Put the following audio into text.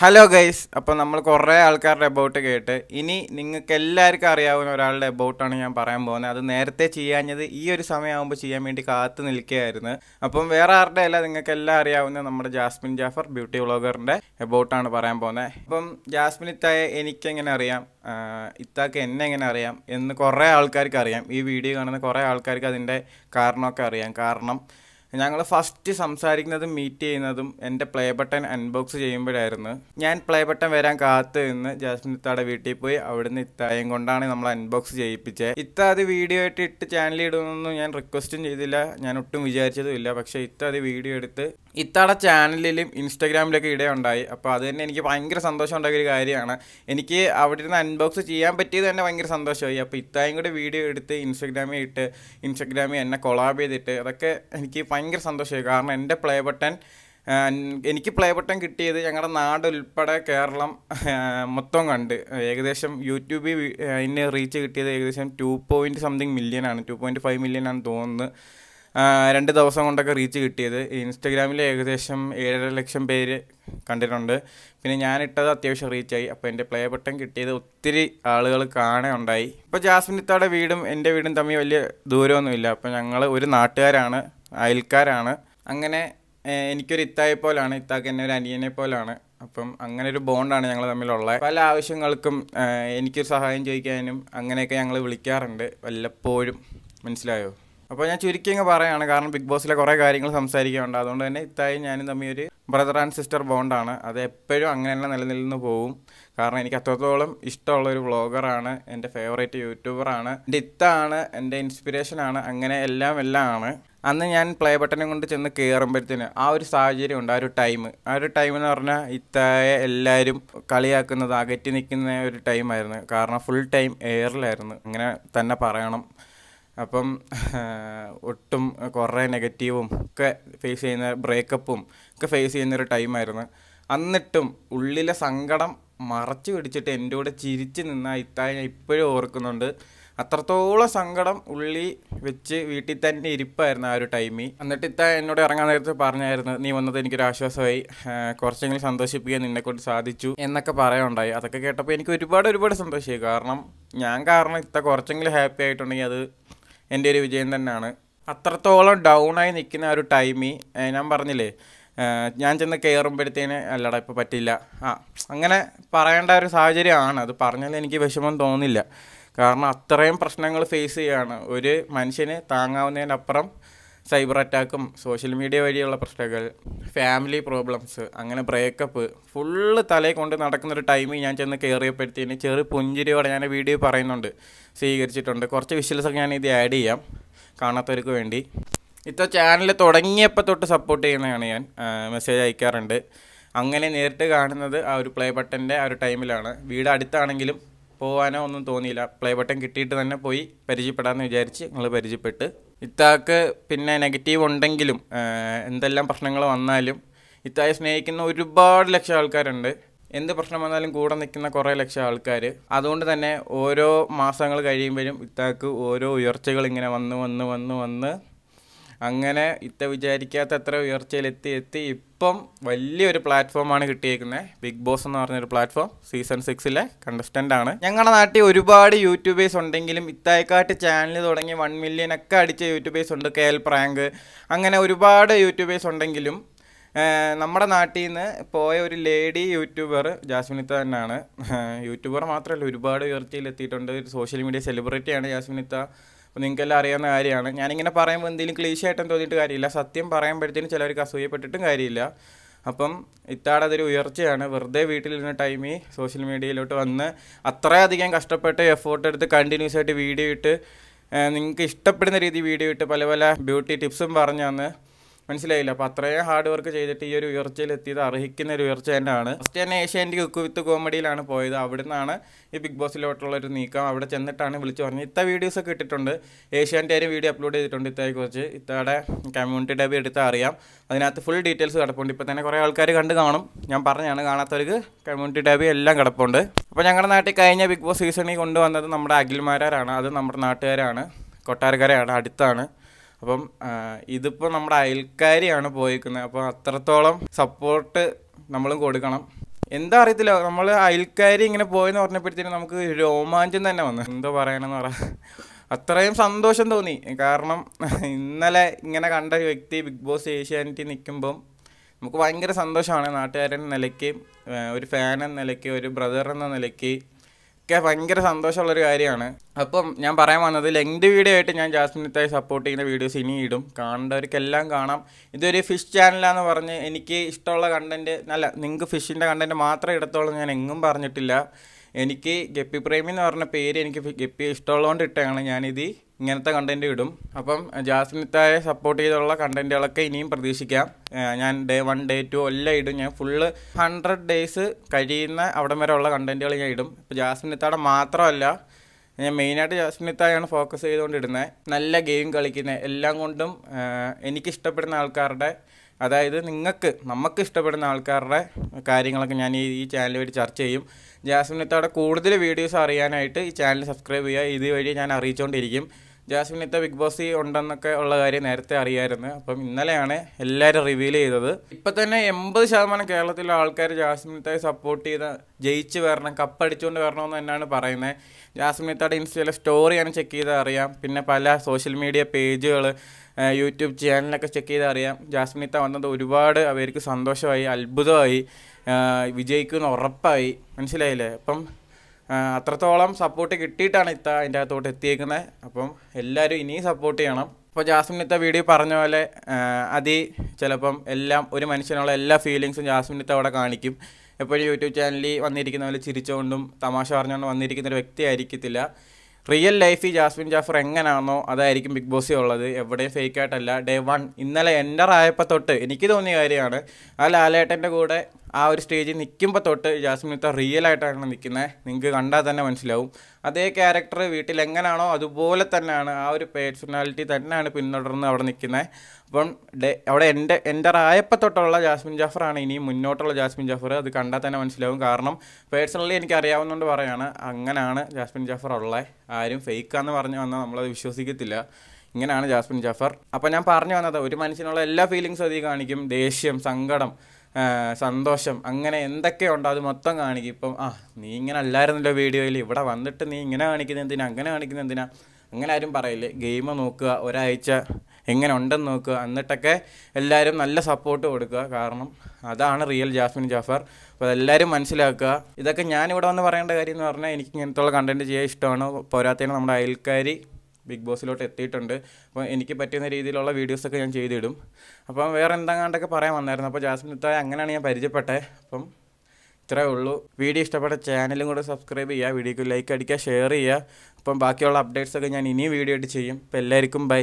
hello guys അപ്പോൾ നമ്മൾ കുറേ ആൾക്കാരുടെ എബൌട്ട് കേട്ട് ഇനി നിങ്ങൾക്ക് എല്ലാവർക്കും അറിയാവുന്ന ഒരാളുടെ എബൌട്ടാണ് ഞാൻ പറയാൻ പോകുന്നത് അത് നേരത്തെ ചെയ്യാഞ്ഞത് ഈ ഒരു സമയമാകുമ്പോൾ ചെയ്യാൻ വേണ്ടി കാത്തു നിൽക്കുകയായിരുന്നു അപ്പം വേറെ ആരുടെ അല്ല നിങ്ങൾക്ക് എല്ലാം അറിയാവുന്ന നമ്മുടെ ജാസ്മിൻ ജാഫർ ബ്യൂട്ടി വ്ളോഗറിൻ്റെ എബൌട്ടാണ് പറയാൻ പോകുന്നത് അപ്പം ജാസ്മിൻ ഇത്തായ എനിക്കെങ്ങനെ അറിയാം ഇത്താക്ക് എന്നെ എങ്ങനെ അറിയാം എന്ന് കുറേ ആൾക്കാർക്ക് അറിയാം ഈ വീഡിയോ കാണുന്ന കുറേ ആൾക്കാർക്ക് അതിൻ്റെ കാരണമൊക്കെ അറിയാം കാരണം ഞങ്ങൾ ഫസ്റ്റ് സംസാരിക്കുന്നതും മീറ്റ് ചെയ്യുന്നതും എൻ്റെ പ്ലേ ബട്ടൺ അൺബോക്സ് ചെയ്യുമ്പോഴായിരുന്നു ഞാൻ പ്ലേ ബട്ടൺ വരാൻ കാത്തു നിന്ന് ജാസ്മിൻ ഇത്താടെ വീട്ടിൽ പോയി അവിടുന്ന് ഇത്തായം കൊണ്ടാണ് നമ്മൾ അൺബോക്സ് ചെയ്യിപ്പിച്ചത് ഇത്ത അത് വീഡിയോ ആയിട്ട് ഇട്ട് ചാനലിൽ ഇടുന്നൊന്നും ഞാൻ റിക്വസ്റ്റും ചെയ്തില്ല ഞാൻ ഒട്ടും ഇല്ല പക്ഷേ ഇത്ത അത് വീഡിയോ എടുത്ത് ഇത്തവണ ചാനലിലും ഇൻസ്റ്റാഗ്രാമിലൊക്കെ ഇടയുണ്ടായി അപ്പോൾ അത് തന്നെ എനിക്ക് ഭയങ്കര സന്തോഷം ഉണ്ടാക്കിയ ഒരു കാര്യമാണ് എനിക്ക് അവിടെ ഇരുന്ന് അൺബോക്സ് ചെയ്യാൻ പറ്റിയത് തന്നെ ഭയങ്കര സന്തോഷമായി അപ്പോൾ ഇത്തായും കൂടെ വീഡിയോ എടുത്ത് ഇൻസ്റ്റാഗ്രാമിൽ ഇട്ട് ഇൻസ്റ്റാഗ്രാമിൽ എന്നെ കൊളാബ് ചെയ്തിട്ട് അതൊക്കെ എനിക്ക് ഭയങ്കര സന്തോഷമായി കാരണം എൻ്റെ പ്ലേ ബട്ടൺ എനിക്ക് പ്ലേ ബട്ടൺ കിട്ടിയത് ഞങ്ങളുടെ നാട് ഉൾപ്പെടെ കേരളം മൊത്തം കണ്ട് ഏകദേശം യൂട്യൂബിൽ എന്നെ റീച്ച് കിട്ടിയത് ഏകദേശം ടു പോയിൻറ്റ് സംതിങ് മില്യൺ ആണ് ടു പോയിൻറ്റ് ഫൈവ് മില്യൺ ആണ് തോന്നുന്നത് രണ്ട് ദിവസം കൊണ്ടൊക്കെ റീച്ച് കിട്ടിയത് ഇൻസ്റ്റഗ്രാമിൽ ഏകദേശം ഏഴര ലക്ഷം പേര് കണ്ടിട്ടുണ്ട് പിന്നെ ഞാനിട്ടത് അത്യാവശ്യം റീച്ചായി അപ്പോൾ എൻ്റെ പ്ലേ ബട്ടൺ കിട്ടിയത് ഒത്തിരി ആളുകൾ കാണുകയുണ്ടായി ഇപ്പോൾ ജാസ്മിനിത്താടെ വീടും എൻ്റെ വീടും തമ്മിൽ വലിയ ദൂരമൊന്നുമില്ല അപ്പോൾ ഞങ്ങൾ ഒരു നാട്ടുകാരാണ് അയൽക്കാരാണ് അങ്ങനെ എനിക്കൊരു ഇത്തായെ പോലാണ് ഇത്താക്ക് എന്നെ ഒരു അനിയനെ പോലാണ് അപ്പം അങ്ങനെ ഒരു ബോണ്ടാണ് ഞങ്ങൾ തമ്മിലുള്ളത് പല ആവശ്യങ്ങൾക്കും എനിക്കൊരു സഹായം ചോദിക്കാനും അങ്ങനെയൊക്കെ ഞങ്ങൾ വിളിക്കാറുണ്ട് വല്ലപ്പോഴും മനസ്സിലായോ അപ്പോൾ ഞാൻ ചുരുക്കി അങ്ങ് പറയുകയാണ് കാരണം ബിഗ് ബോസിലെ കുറേ കാര്യങ്ങൾ സംസാരിക്കുന്നുണ്ട് അതുകൊണ്ട് തന്നെ ഇത്തായി ഞാനും തമ്മിൽ ഒരു ബ്രദർ ആൻഡ് സിസ്റ്റർ ബോണ്ടാണ് അത് എപ്പോഴും അങ്ങനെ തന്നെ നിലനിന്ന് പോവും കാരണം എനിക്ക് അത്രത്തോളം ഇഷ്ടമുള്ള ഒരു വ്ളോഗറാണ് എൻ്റെ ഫേവറേറ്റ് യൂട്യൂബറാണ് എൻ്റെ ഇത്താണ് എൻ്റെ ഇൻസ്പിറേഷനാണ് അങ്ങനെ എല്ലാം എല്ലാം ആണ് അന്ന് ഞാൻ പ്ലേ ബട്ടനെ കൊണ്ട് ചെന്ന് കയറുമ്പോഴത്തേന് ആ ഒരു സാഹചര്യം ഉണ്ട് ആ ഒരു ടൈം ആ ഒരു ടൈം എന്ന് പറഞ്ഞാൽ ഇത്തായെ എല്ലാവരും കളിയാക്കുന്നത് അകറ്റി നിൽക്കുന്ന ഒരു ടൈമായിരുന്നു കാരണം ഫുൾ ടൈം എയറിലായിരുന്നു അങ്ങനെ തന്നെ പറയണം അപ്പം ഒട്ടും കുറേ നെഗറ്റീവും ഒക്കെ ഫേസ് ചെയ്യുന്ന ബ്രേക്കപ്പും ഒക്കെ ഫേസ് ചെയ്യുന്നൊരു ടൈമായിരുന്നു എന്നിട്ടും ഉള്ളിലെ സങ്കടം മറച്ചു പിടിച്ചിട്ട് എൻ്റെ കൂടെ ചിരിച്ച് നിന്ന ഇത്തായി ഞാൻ ഇപ്പോഴും ഓർക്കുന്നുണ്ട് അത്രത്തോളം സങ്കടം ഉള്ളി വെച്ച് വീട്ടിൽ തന്നെ ഇരിപ്പായിരുന്നു ആ ഒരു ടൈമിൽ എന്നിട്ട് ഇത്ത എന്നോട് ഇറങ്ങാൻ നേരത്തെ പറഞ്ഞായിരുന്നു നീ വന്നത് എനിക്കൊരു ആശ്വാസമായി കുറച്ചെങ്കിലും സന്തോഷിപ്പിക്കാൻ നിന്നെക്കൊണ്ട് സാധിച്ചു എന്നൊക്കെ പറയാനുണ്ടായി അതൊക്കെ കേട്ടപ്പോൾ എനിക്ക് ഒരുപാട് ഒരുപാട് സന്തോഷമായി കാരണം ഞാൻ കാരണം ഇത്ത കുറച്ചെങ്കിലും ഹാപ്പി ആയിട്ടുണ്ടെങ്കിൽ അത് എൻ്റെ ഒരു വിജയം തന്നെയാണ് അത്രത്തോളം ഡൗണായി നിൽക്കുന്ന ഒരു ടൈമിൽ ഞാൻ പറഞ്ഞില്ലേ ഞാൻ ചെന്ന് കയറുമ്പോഴത്തേന് അല്ലടാ ഇപ്പോൾ പറ്റില്ല ആ അങ്ങനെ പറയേണ്ട ഒരു സാഹചര്യമാണ് അത് പറഞ്ഞാൽ എനിക്ക് വിഷമം തോന്നില്ല കാരണം അത്രയും പ്രശ്നങ്ങൾ ഫേസ് ചെയ്യുകയാണ് ഒരു മനുഷ്യന് താങ്ങാവുന്നതിനപ്പുറം സൈബർ അറ്റാക്കും സോഷ്യൽ മീഡിയ വഴിയുള്ള പ്രശ്നങ്ങൾ ഫാമിലി പ്രോബ്ലംസ് അങ്ങനെ ബ്രേക്കപ്പ് ഫുള്ള് തലയിൽ കൊണ്ട് നടക്കുന്നൊരു ടൈമിൽ ഞാൻ ചെന്ന് കയറിയപ്പോഴത്തേന് ചെറിയ പുഞ്ചിരിയോടെ ഞാൻ വീഡിയോ പറയുന്നുണ്ട് സ്വീകരിച്ചിട്ടുണ്ട് കുറച്ച് ഒക്കെ ഞാൻ ഇത് ആഡ് ചെയ്യാം കാണാത്തവർക്ക് വേണ്ടി ഇത്ര ചാനൽ തുടങ്ങിയപ്പോൾ തൊട്ട് സപ്പോർട്ട് ചെയ്യുന്നതാണ് ഞാൻ മെസ്സേജ് അയക്കാറുണ്ട് അങ്ങനെ നേരിട്ട് കാണുന്നത് ആ ഒരു പ്ലേ ബട്ടൻ്റെ ആ ഒരു ടൈമിലാണ് വീട് അടുത്താണെങ്കിലും പോകാനോ ഒന്നും തോന്നിയില്ല പ്ലേ ബട്ടൺ കിട്ടിയിട്ട് തന്നെ പോയി പരിചയപ്പെടാമെന്ന് വിചാരിച്ച് നിങ്ങൾ പരിചയപ്പെട്ട് ഇത്താക്ക് പിന്നെ നെഗറ്റീവ് ഉണ്ടെങ്കിലും എന്തെല്ലാം പ്രശ്നങ്ങൾ വന്നാലും ഇത്തായെ സ്നേഹിക്കുന്ന ഒരുപാട് ലക്ഷം ആൾക്കാരുണ്ട് എന്ത് പ്രശ്നം വന്നാലും കൂടെ നിൽക്കുന്ന കുറേ ലക്ഷം ആൾക്കാർ അതുകൊണ്ട് തന്നെ ഓരോ മാസങ്ങൾ കഴിയുമ്പോഴും ഇത്താക്ക് ഓരോ ഉയർച്ചകൾ ഇങ്ങനെ വന്ന് വന്ന് വന്ന് വന്ന് അങ്ങനെ ഇത്ത വിചാരിക്കാത്ത അത്ര ഉയർച്ചയിലെത്തി എത്തി ഇപ്പം വലിയൊരു പ്ലാറ്റ്ഫോമാണ് കിട്ടിയേക്കുന്നത് ബിഗ് ബോസ് എന്ന് പറഞ്ഞൊരു പ്ലാറ്റ്ഫോം സീസൺ സിക്സിലെ കണ്ടസ്റ്റൻ്റ് ആണ് ഞങ്ങളുടെ നാട്ടിൽ ഒരുപാട് യൂട്യൂബേഴ്സ് ഉണ്ടെങ്കിലും ഇത്തായിക്കാട്ട് ചാനൽ തുടങ്ങി വൺ മില്യൺ ഒക്കെ അടിച്ച യൂട്യൂബേഴ്സ് ഉണ്ട് കെ എൽ പ്രാങ്ക് അങ്ങനെ ഒരുപാട് യൂട്യൂബേഴ്സ് ഉണ്ടെങ്കിലും നമ്മുടെ നാട്ടിൽ നിന്ന് പോയ ഒരു ലേഡി യൂട്യൂബർ ജാസ്മിനിത്ത തന്നെയാണ് യൂട്യൂബർ മാത്രമല്ല ഒരുപാട് ഉയർച്ചയിൽ എത്തിയിട്ടുണ്ട് ഒരു സോഷ്യൽ മീഡിയ സെലിബ്രിറ്റിയാണ് ജാസ്മിനിത്ത അപ്പോൾ നിങ്ങൾക്കെല്ലാം അറിയാവുന്ന കാര്യമാണ് ഞാനിങ്ങനെ പറയുമ്പോൾ എന്തെങ്കിലും ക്ലീശയായിട്ടും തോന്നിയിട്ട് കാര്യമില്ല സത്യം പറയുമ്പോഴത്തേനും ചിലവർക്ക് അസൂയപ്പെട്ടിട്ടും കാര്യമില്ല അപ്പം ഇത്താടെ അതൊരു ഉയർച്ചയാണ് വെറുതെ വീട്ടിലിരുന്ന ടൈമിൽ സോഷ്യൽ മീഡിയയിലോട്ട് വന്ന് അത്രയധികം കഷ്ടപ്പെട്ട് എഫേർട്ട് എടുത്ത് കണ്ടിന്യൂസ് ആയിട്ട് വീഡിയോ ഇട്ട് നിങ്ങൾക്ക് ഇഷ്ടപ്പെടുന്ന രീതി വീഡിയോ ഇട്ട് പല പല ബ്യൂട്ടി ടിപ്സും പറഞ്ഞു തന്ന് മനസ്സിലായില്ല അപ്പോൾ അത്രയും ഹാർഡ് വർക്ക് ചെയ്തിട്ട് ഈ ഒരു ഉയർച്ചയിൽ എത്തിയത് അർഹിക്കുന്ന ഒരു ഉയർച്ച തന്നെയാണ് ഫസ്റ്റ് തന്നെ ഏഷ്യാൻ്റെ കുക്ക് വിത്ത് കോമഡിയിലാണ് പോയത് അവിടെ നിന്നാണ് ഈ ബിഗ് ബോസിലോട്ടുള്ള ഒരു നീക്കം അവിടെ ചെന്നിട്ടാണ് വിളിച്ചു പറഞ്ഞത് ഇത്ത ഒക്കെ ഇട്ടിട്ടുണ്ട് ഏഷ്യാൻ്റെ ആരും വീഡിയോ അപ്ലോഡ് ചെയ്തിട്ടുണ്ട് ഇത്തയെക്കുറിച്ച് ഇത്തയുടെ കമ്മ്യൂണിറ്റി ഡബ് എടുത്താൽ അറിയാം അതിനകത്ത് ഫുൾ ഡീറ്റെയിൽസ് കിടപ്പുണ്ട് ഇപ്പോൾ തന്നെ കുറേ ആൾക്കാർ കണ്ട് കാണും ഞാൻ പറഞ്ഞാണ് കാണാത്തവർക്ക് കമ്മ്യൂണിറ്റി ഡബ് എല്ലാം കിടപ്പുണ്ട് അപ്പോൾ ഞങ്ങളുടെ നാട്ടിൽ കഴിഞ്ഞ ബിഗ് ബോസ് സീസണിൽ കൊണ്ടുവന്നത് നമ്മുടെ അഖിൽമാരാണ് അത് നമ്മുടെ നാട്ടുകാരാണ് കൊട്ടാരക്കരയാണ് അടുത്താണ് അപ്പം ഇതിപ്പോൾ നമ്മുടെ അയൽക്കാരിയാണ് പോയിരിക്കുന്നത് അപ്പോൾ അത്രത്തോളം സപ്പോർട്ട് നമ്മളും കൊടുക്കണം എന്താ അറിയത്തില്ല നമ്മൾ അയൽക്കാരി ഇങ്ങനെ പോയെന്ന് പറഞ്ഞപ്പോഴത്തേനും നമുക്ക് രോമാഞ്ചം തന്നെ വന്നു എന്തോ പറയണമെന്ന് പറ അത്രയും സന്തോഷം തോന്നി കാരണം ഇന്നലെ ഇങ്ങനെ കണ്ട ഒരു വ്യക്തി ബിഗ് ബോസ് ഏഷ്യാനിറ്റി നിൽക്കുമ്പം നമുക്ക് ഭയങ്കര സന്തോഷമാണ് നാട്ടുകാരൻ നിലയ്ക്ക് ഒരു ഫാൻ എന്ന നിലയ്ക്ക് ഒരു ബ്രദർ എന്ന നിലയ്ക്ക് ഒക്കെ ഭയങ്കര സന്തോഷമുള്ളൊരു കാര്യമാണ് അപ്പം ഞാൻ പറയാൻ വന്നത് ലെങ്ത് വീഡിയോ ആയിട്ട് ഞാൻ ജാസ്മിനത്തായി സപ്പോർട്ട് ചെയ്യുന്ന വീഡിയോസ് ഇനി ഇടും കാണേണ്ടവർക്കെല്ലാം കാണാം ഇതൊരു ഫിഷ് ചാനലാന്ന് പറഞ്ഞ് എനിക്ക് ഇഷ്ടമുള്ള കണ്ടൻറ്റ് അല്ല നിങ്ങൾക്ക് ഫിഷിൻ്റെ കണ്ടൻറ്റ് മാത്രം ഇടത്തോളം ഞാൻ എങ്ങും പറഞ്ഞിട്ടില്ല എനിക്ക് ഗപ്പി പ്രേമി എന്ന് പറഞ്ഞ പേര് എനിക്ക് ഗപ്പി ഇഷ്ടമുള്ളതുകൊണ്ട് ഇട്ടതാണ് ഞാനിത് ഇങ്ങനത്തെ കണ്ടൻറ്റ് ഇടും അപ്പം ജാസ്മിത്തായ സപ്പോർട്ട് ചെയ്തുള്ള കണ്ടൻറ്റുകളൊക്കെ ഇനിയും പ്രതീക്ഷിക്കാം ഞാൻ ഡേ വൺ ഡേ ടു എല്ലാം ഇടും ഞാൻ ഫുള്ള് ഹൺഡ്രഡ് ഡേയ്സ് കഴിയുന്ന അവിടം വരെ ഉള്ള കണ്ടൻറ്റുകൾ ഞാൻ ഇടും ഇപ്പോൾ ജാസ്മിത്താടെ മാത്രമല്ല ഞാൻ മെയിനായിട്ട് ജാസ്മിത്തായാണ് ഫോക്കസ് ചെയ്തുകൊണ്ടിരുന്നത് നല്ല ഗെയിം കളിക്കുന്ന എല്ലാം കൊണ്ടും എനിക്കിഷ്ടപ്പെടുന്ന ആൾക്കാരുടെ അതായത് നിങ്ങൾക്ക് നമുക്ക് ഇഷ്ടപ്പെടുന്ന ആൾക്കാരുടെ കാര്യങ്ങളൊക്കെ ഞാൻ ഈ ഈ ചാനൽ വഴി ചർച്ച ചെയ്യും ജാസ്മിനത്തോടെ കൂടുതൽ വീഡിയോസ് അറിയാനായിട്ട് ഈ ചാനൽ സബ്സ്ക്രൈബ് ചെയ്യുക ഇതുവഴി ഞാൻ അറിയിച്ചുകൊണ്ടിരിക്കും ജാസ്മിനിത്തെ ബിഗ് ബോസ് ഉണ്ടെന്നൊക്കെ ഉള്ള കാര്യം നേരത്തെ അറിയായിരുന്നു അപ്പം ഇന്നലെയാണ് എല്ലാവരും റിവീൽ ചെയ്തത് ഇപ്പം തന്നെ എൺപത് ശതമാനം കേരളത്തിലെ ആൾക്കാർ ജാസ്മിനിത്തെ സപ്പോർട്ട് ചെയ്ത ജയിച്ച് വരണം കപ്പടിച്ചുകൊണ്ട് വരണമെന്ന് തന്നെയാണ് പറയുന്നത് ജാസ്മിനിത്തയുടെ ഇൻസ്റ്റയിലെ സ്റ്റോറി ഞാൻ ചെക്ക് ചെയ്ത് അറിയാം പിന്നെ പല സോഷ്യൽ മീഡിയ പേജുകൾ യൂട്യൂബ് ചാനലൊക്കെ ചെക്ക് ചെയ്ത് അറിയാം ജാസ്മിനിത്ത വന്നത് ഒരുപാട് അവർക്ക് സന്തോഷമായി അത്ഭുതമായി വിജയിക്കുമെന്ന് ഉറപ്പായി മനസ്സിലായില്ലേ അപ്പം അത്രത്തോളം സപ്പോർട്ട് കിട്ടിയിട്ടാണ് ഇത്ത അതിൻ്റെ അകത്തോട്ട് എത്തിയേക്കുന്നത് അപ്പം എല്ലാവരും ഇനിയും സപ്പോർട്ട് ചെയ്യണം ഇപ്പോൾ ജാസ്മിൻ ഇത്ത വീഡിയോ പറഞ്ഞ പോലെ അതി ചിലപ്പം എല്ലാം ഒരു മനുഷ്യനുള്ള എല്ലാ ഫീലിങ്സും ജാസ്മിൻ ഇത്ത അവിടെ കാണിക്കും എപ്പോഴും യൂട്യൂബ് ചാനലിൽ വന്നിരിക്കുന്ന പോലെ ചിരിച്ചുകൊണ്ടും തമാശ പറഞ്ഞുകൊണ്ടും വന്നിരിക്കുന്ന ഒരു ആയിരിക്കത്തില്ല റിയൽ ലൈഫിൽ ജാസ്മിൻ ജാഫർ എങ്ങനെയാണോ അതായിരിക്കും ബിഗ് ബോസ് ഉള്ളത് എവിടെയും ഫേക്കായിട്ടല്ല ഡേ വൺ ഇന്നലെ എൻ്റർ ആയപ്പോൾ തൊട്ട് എനിക്ക് തോന്നിയ കാര്യമാണ് ആ ലാലേട്ടൻ്റെ കൂടെ ആ ഒരു സ്റ്റേജിൽ നിൽക്കുമ്പോൾ തൊട്ട് ജാസ്മിൻ ഇത്ത റിയൽ ആയിട്ടാണ് നിൽക്കുന്നത് നിങ്ങൾക്ക് കണ്ടാൽ തന്നെ മനസ്സിലാവും അതേ ക്യാരക്ടർ വീട്ടിൽ എങ്ങനെയാണോ അതുപോലെ തന്നെയാണ് ആ ഒരു പേഴ്സണാലിറ്റി തന്നെയാണ് പിന്തുടർന്ന് അവിടെ നിൽക്കുന്നത് അപ്പം അവിടെ എൻ്റെ എൻ്റർ ആയപ്പോൾ തൊട്ടുള്ള ജാസ്മിൻ ജാഫറാണ് ഇനി മുന്നോട്ടുള്ള ജാസ്മിൻ ജാഫർ അത് കണ്ടാൽ തന്നെ മനസ്സിലാവും കാരണം പേഴ്സണലി എനിക്ക് അറിയാവുന്നതുകൊണ്ട് പറയുകയാണ് അങ്ങനെയാണ് ജാസ്മിൻ ജാഫർ ഉള്ളത് ആരും ഫേക്കാന്ന് പറഞ്ഞു വന്നാൽ നമ്മളത് വിശ്വസിക്കത്തില്ല ഇങ്ങനെയാണ് ജാസ്മിൻ ജാഫർ അപ്പോൾ ഞാൻ പറഞ്ഞു വന്നത് ഒരു മനുഷ്യനുള്ള എല്ലാ ഫീലിങ്സും അതി കാണിക്കും ദേഷ്യം സങ്കടം സന്തോഷം അങ്ങനെ എന്തൊക്കെ ഉണ്ടോ അത് മൊത്തം കാണിക്കും ഇപ്പം ആ നീ ഇങ്ങനെ അല്ലായിരുന്നല്ലോ വീഡിയോയിൽ ഇവിടെ വന്നിട്ട് നീ ഇങ്ങനെ കാണിക്കുന്ന എന്തിനാ അങ്ങനെ കാണിക്കുന്ന എന്തിനാ അങ്ങനെ ആരും പറയില്ല ഗെയിം നോക്കുക ഒരാഴ്ച എങ്ങനെ ഉണ്ടെന്ന് നോക്കുക എന്നിട്ടൊക്കെ എല്ലാവരും നല്ല സപ്പോർട്ട് കൊടുക്കുക കാരണം അതാണ് റിയൽ ജാസ്മിൻ ജാഫർ അപ്പോൾ അതെല്ലാവരും മനസ്സിലാക്കുക ഇതൊക്കെ ഞാനിവിടെ വന്ന് പറയേണ്ട കാര്യം എന്ന് പറഞ്ഞാൽ എനിക്ക് ഇങ്ങനത്തുള്ള കണ്ടൻറ്റ് ചെയ്യാൻ ഇഷ്ടമാണ് പോരാത്തതിന് നമ്മുടെ അയൽക്കാരി ബിഗ് ബോസിലോട്ട് എത്തിയിട്ടുണ്ട് അപ്പോൾ എനിക്ക് പറ്റുന്ന രീതിയിലുള്ള വീഡിയോസൊക്കെ ഞാൻ ചെയ്തിടും അപ്പം വേറെ എന്താണ്ടൊക്കെ പറയാൻ വന്നായിരുന്നു അപ്പോൾ ജാസ്മിൻ ഇത്തായ അങ്ങനെയാണ് ഞാൻ പരിചയപ്പെട്ടത് അപ്പം ഇത്രേ ഉള്ളൂ വീഡിയോ ഇഷ്ടപ്പെട്ട ചാനലും കൂടെ സബ്സ്ക്രൈബ് ചെയ്യുക വീഡിയോക്ക് ലൈക്ക് അടിക്കുക ഷെയർ ചെയ്യുക അപ്പം ബാക്കിയുള്ള അപ്ഡേറ്റ്സൊക്കെ ഞാൻ ഇനിയും വീഡിയോ ആയിട്ട് ചെയ്യും അപ്പോൾ എല്ലാവർക്കും ബൈ